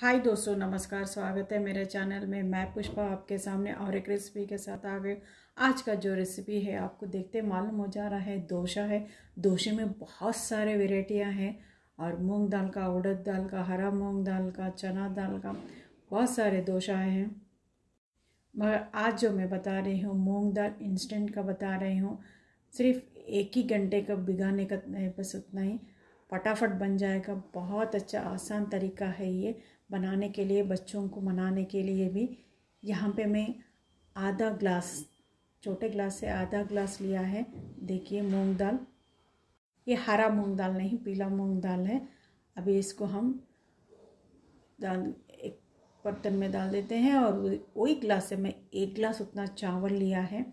हाय दोस्तों नमस्कार स्वागत है मेरे चैनल में मैं पुष्पा आपके सामने और एक रेसिपी के साथ आ गई आज का जो रेसिपी है आपको देखते मालूम हो जा रहा है दोशा है दोशे में बहुत सारे वेराइटियाँ हैं और मूंग दाल का उड़द दाल का हरा मूंग दाल का चना दाल का बहुत सारे दोशा हैं मगर आज जो मैं बता रही हूँ मूँग दाल इंस्टेंट का बता रही हूँ सिर्फ एक ही घंटे का भिगाने का नहीं बस उतना ही फटाफट बन जाएगा बहुत अच्छा आसान तरीका है ये बनाने के लिए बच्चों को मनाने के लिए भी यहाँ पे मैं आधा ग्लास छोटे ग्लास से आधा ग्लास लिया है देखिए मूंग दाल ये हरा मूंग दाल नहीं पीला मूंग दाल है अभी इसको हम दाल एक बर्तन में डाल देते हैं और वही ग्लास से मैं एक ग्लास उतना चावल लिया है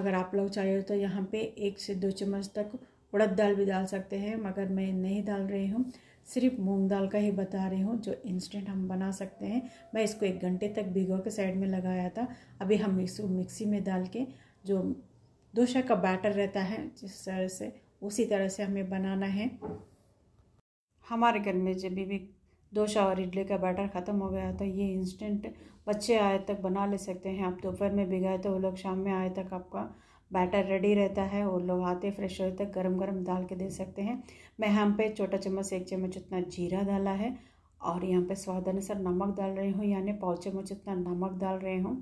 अगर आप लोग चाहिए तो यहाँ पे एक से दो चम्मच तक उड़द दाल भी डाल सकते हैं मगर मैं नहीं डाल रही हूँ सिर्फ मूंग दाल का ही बता रही हूँ जो इंस्टेंट हम बना सकते हैं मैं इसको एक घंटे तक भिगो के साइड में लगाया था अभी हम इसको मिक्सी में डाल के जो दोशा का बैटर रहता है जिस तरह से उसी तरह से हमें बनाना है हमारे घर में जब भी दोशा और इडली का बैटर ख़त्म हो गया तो ये इंस्टेंट बच्चे आए तक बना ले सकते हैं आप दोपहर में भिगाए तो वो लोग शाम में आए तक आपका बैटर रेडी रहता है और लोग आते फ्रेश होते तक गरम गरम डाल के दे सकते हैं मैं यहाँ पे छोटा चम्मच एक चम्मच उतना जीरा डाला है और यहाँ पे स्वाद अनुसार नमक डाल रही हूँ यानी पाव चम्मच उतना नमक डाल रहे हूँ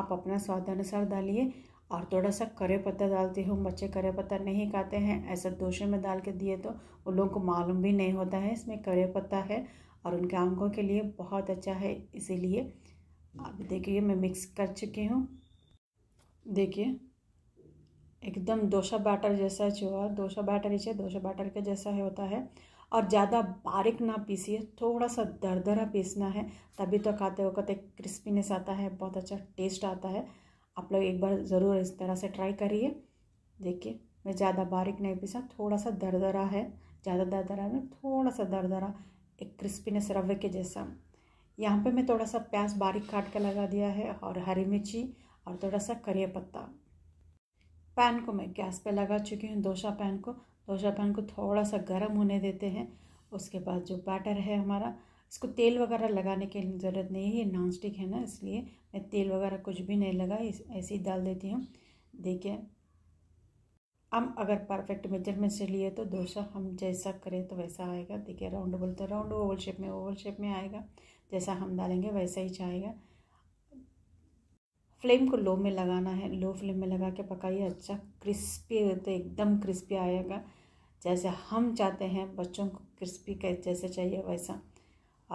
आप अपना स्वाद अनुसार डालिए और थोड़ा सा करे पत्ता डालती हूँ बच्चे करे पत्ता नहीं खाते हैं ऐसा दोषे में डाल के दिए तो उन लोगों को मालूम भी नहीं होता है इसमें करे पत्ता है और उनके आंखों के लिए बहुत अच्छा है इसीलिए अब देखिए मैं मिक्स कर चुकी हूँ देखिए एकदम डोसा बैटर जैसा जो है डोसा बैटर ही चाहिए डोसा बैटर के जैसा है होता है और ज़्यादा बारिक ना पीसिए थोड़ा सा दरदरा पीसना है तभी तो खाते वक्त एक क्रिस्पीनेस आता है बहुत अच्छा टेस्ट आता है आप लोग एक बार ज़रूर इस तरह से ट्राई करिए देखिए मैं ज़्यादा बारिक नहीं पीसा थोड़ा सा दरदरा है ज़्यादा दरदरा में थोड़ा सा दरदरा एक क्रिस्पीनेस रवे के जैसा यहाँ पे मैं थोड़ा सा प्याज बारीक काट के लगा दिया है और हरी मिर्ची और थोड़ा सा करिए पत्ता पैन को मैं गैस पे लगा चुकी हूँ दोशा पैन को दोशा पैन को थोड़ा सा गर्म होने देते हैं उसके बाद जो बैटर है हमारा इसको तेल वगैरह लगाने की ज़रूरत नहीं है ये नॉन स्टिक है ना इसलिए मैं तेल वगैरह कुछ भी नहीं लगा ऐसे ही डाल देती हूँ देखिए हम अगर परफेक्ट मेजरमेंट से लिए तो डोसा हम जैसा करें तो वैसा आएगा देखिए राउंड बोलते राउंड ओवल शेप में ओवल शेप में आएगा जैसा हम डालेंगे वैसा ही चाहेगा फ्लेम को लो में लगाना है लो फ्लेम में लगा के पकाइए अच्छा क्रिस्पी तो एकदम क्रिस्पी आएगा जैसे हम चाहते हैं बच्चों को क्रिस्पी जैसे चाहिए वैसा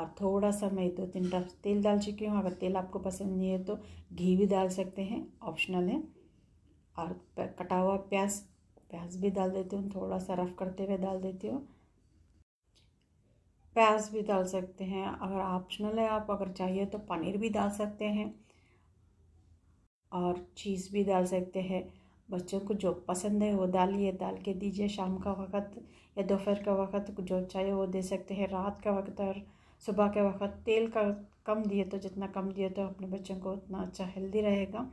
और थोड़ा सा मैं दो तीन ड्रॉप तेल डाल चुकी हूँ अगर तेल आपको पसंद नहीं है तो घी भी डाल सकते हैं ऑप्शनल है और कटा हुआ प्याज प्याज भी डाल देती हूँ थोड़ा सा रफ करते हुए डाल देती हूँ प्याज भी डाल सकते हैं अगर ऑप्शनल है आप अगर चाहिए तो पनीर भी डाल सकते हैं और चीज़ भी डाल सकते हैं बच्चों को जो पसंद है वो डालिए डाल के दीजिए शाम का वक्त या दोपहर का वक्त जो चाहिए वो दे सकते हैं रात का वक्त और सुबह के वक्त तेल का कम दिए तो जितना कम दिए तो अपने बच्चों को उतना अच्छा हेल्दी रहेगा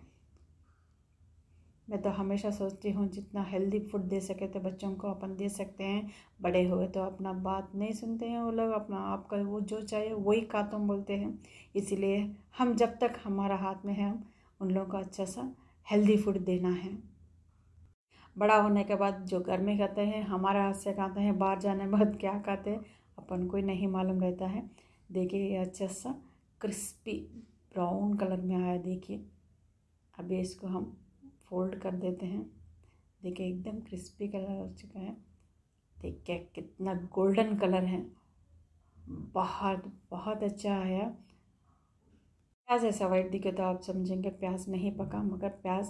मैं तो हमेशा सोचती हूँ जितना हेल्दी फूड दे सके तो बच्चों को अपन दे सकते हैं बड़े हुए तो अपना बात नहीं सुनते हैं वो लोग अपना आपका वो जो चाहिए वही खाते बोलते हैं इसीलिए हम जब तक हमारा हाथ में है हम उन लोगों को अच्छा सा हेल्दी फूड देना है बड़ा होने के बाद जो घर में खाते हैं हमारा हाथ से खाते हैं बाहर जाने के बाद क्या खाते हैं अपन को नहीं मालूम रहता है देखिए ये अच्छा सा क्रिस्पी ब्राउन कलर में आया देखिए अभी इसको हम फोल्ड कर देते हैं देखिए एकदम क्रिस्पी कलर हो चुका है देखिए कितना गोल्डन कलर है बहुत बहुत अच्छा आया प्याज ऐसा वाइट दिखे तो आप समझेंगे प्याज नहीं पका मगर प्याज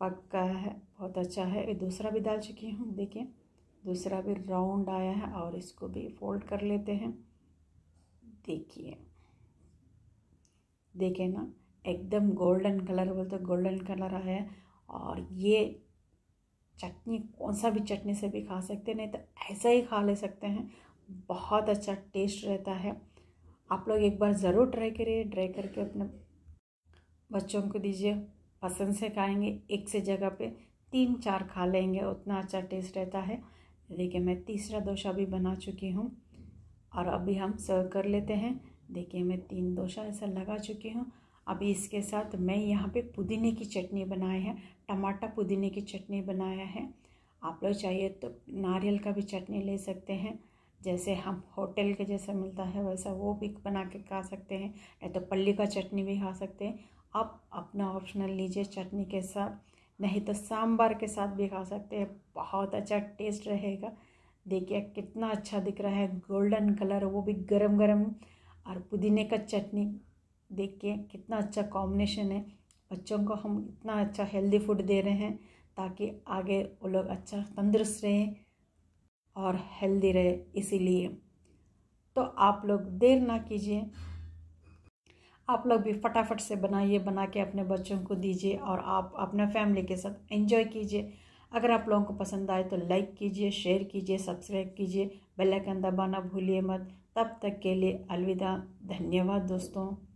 पका है बहुत अच्छा है ये दूसरा भी डाल चुकी हूँ देखिए दूसरा भी राउंड आया है और इसको भी फोल्ड कर लेते हैं देखिए देखिए ना एकदम गोल्डन कलर बोलते गोल्डन कलर आया है और ये चटनी कौन सा भी चटनी से भी खा सकते हैं नहीं तो ऐसा ही खा ले सकते हैं बहुत अच्छा टेस्ट रहता है आप लोग एक बार ज़रूर ट्राई करिए ट्राई करके अपने बच्चों को दीजिए पसंद से खाएंगे एक से जगह पे तीन चार खा लेंगे उतना अच्छा टेस्ट रहता है देखिए मैं तीसरा दोशा भी बना चुकी हूँ और अभी हम सर्व कर लेते हैं देखिए मैं तीन दोशा ऐसा लगा चुकी हूँ अभी इसके साथ मैं यहाँ पे पुदीने की चटनी बनाई है टमाटर पुदीने की चटनी बनाया है आप लोग चाहिए तो नारियल का भी चटनी ले सकते हैं जैसे हम होटल के जैसा मिलता है वैसा वो भी बना के खा सकते हैं नहीं तो पल्ली का चटनी भी खा सकते हैं आप अपना ऑप्शनल लीजिए चटनी के साथ नहीं तो सांबर के साथ भी खा सकते हैं बहुत अच्छा टेस्ट रहेगा देखिए कितना अच्छा दिख रहा है गोल्डन कलर वो भी गरम गरम और पुदीने का चटनी देखिए कितना अच्छा कॉम्बिनेशन है बच्चों को हम इतना अच्छा हेल्दी फूड दे रहे हैं ताकि आगे वो लोग अच्छा तंदुरुस्त रहें और हेल्दी रहे इसीलिए तो आप लोग देर ना कीजिए आप लोग भी फटाफट से बनाइए बना के अपने बच्चों को दीजिए और आप अपने फैमिली के साथ एंजॉय कीजिए अगर आप लोगों को पसंद आए तो लाइक कीजिए शेयर कीजिए सब्सक्राइब कीजिए बेल आइकन दबाना भूलिए मत तब तक के लिए अलविदा धन्यवाद दोस्तों